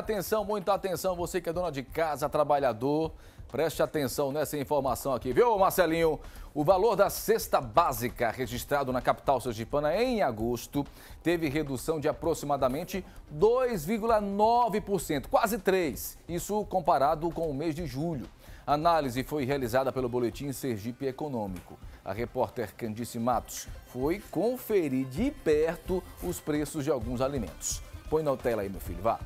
atenção, muita atenção, você que é dona de casa, trabalhador. Preste atenção nessa informação aqui, viu, Marcelinho? O valor da cesta básica registrado na capital sergipana em agosto teve redução de aproximadamente 2,9%, quase 3%, isso comparado com o mês de julho. A análise foi realizada pelo Boletim Sergipe Econômico. A repórter Candice Matos foi conferir de perto os preços de alguns alimentos. Põe na tela aí, meu filho, vá.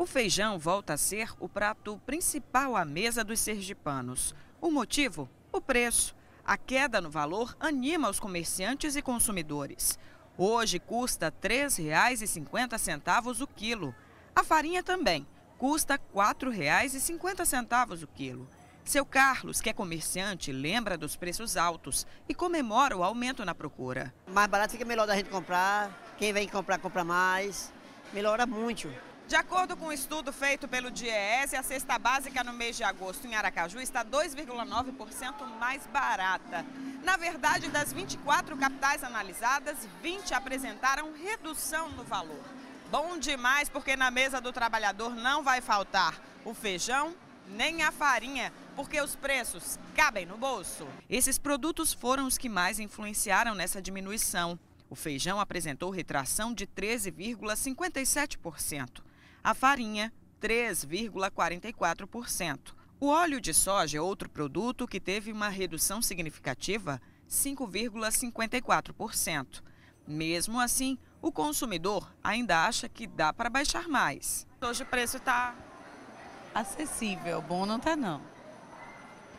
O feijão volta a ser o prato principal à mesa dos sergipanos. O motivo? O preço. A queda no valor anima os comerciantes e consumidores. Hoje custa R$ 3,50 o quilo. A farinha também custa R$ 4,50 o quilo. Seu Carlos, que é comerciante, lembra dos preços altos e comemora o aumento na procura. Mais barato fica melhor da gente comprar, quem vem comprar, compra mais. Melhora muito. De acordo com um estudo feito pelo DIEESE, a cesta básica no mês de agosto em Aracaju está 2,9% mais barata. Na verdade, das 24 capitais analisadas, 20 apresentaram redução no valor. Bom demais, porque na mesa do trabalhador não vai faltar o feijão nem a farinha, porque os preços cabem no bolso. Esses produtos foram os que mais influenciaram nessa diminuição. O feijão apresentou retração de 13,57% a farinha, 3,44%. O óleo de soja é outro produto que teve uma redução significativa, 5,54%. Mesmo assim, o consumidor ainda acha que dá para baixar mais. Hoje o preço está acessível, bom não está não.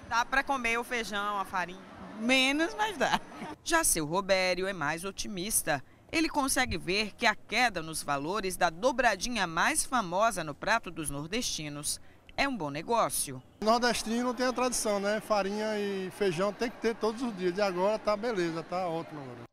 Dá para comer o feijão, a farinha? Menos, mas dá. Já seu Robério é mais otimista ele consegue ver que a queda nos valores da dobradinha mais famosa no prato dos nordestinos é um bom negócio. Nordestino tem a tradição, né? Farinha e feijão tem que ter todos os dias. E agora tá beleza, tá ótimo. Agora.